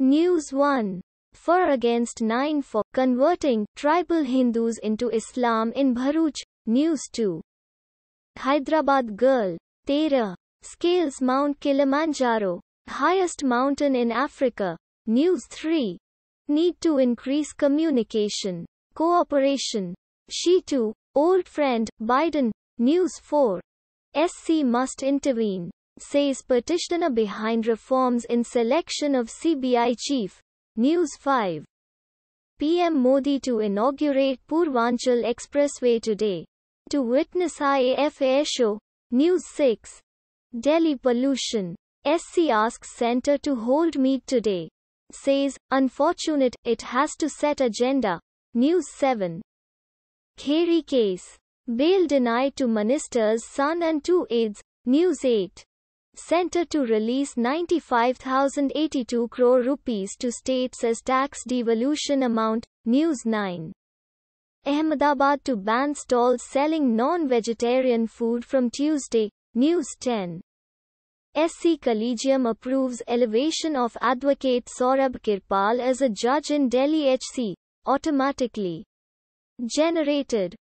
News 1. For against 9 for converting tribal Hindus into Islam in Bharuch. News 2. Hyderabad girl. Tera. Scales Mount Kilimanjaro. Highest mountain in Africa. News 3. Need to increase communication. Cooperation. She too. Old friend, Biden. News 4. SC must intervene says petitioner behind reforms in selection of CBI chief. News 5. PM Modi to inaugurate Purvanchal Expressway today. To witness IAF air show. News 6. Delhi pollution. SC asks center to hold meet today. Says, unfortunate, it has to set agenda. News 7. Kheri case. Bail denied to minister's son and two aides. News 8. Centre to release 95,082 crore rupees to states as tax devolution amount, News 9. Ahmedabad to ban stalls selling non-vegetarian food from Tuesday, News 10. SC Collegium approves elevation of advocate Saurabh Kirpal as a judge in Delhi HC, automatically generated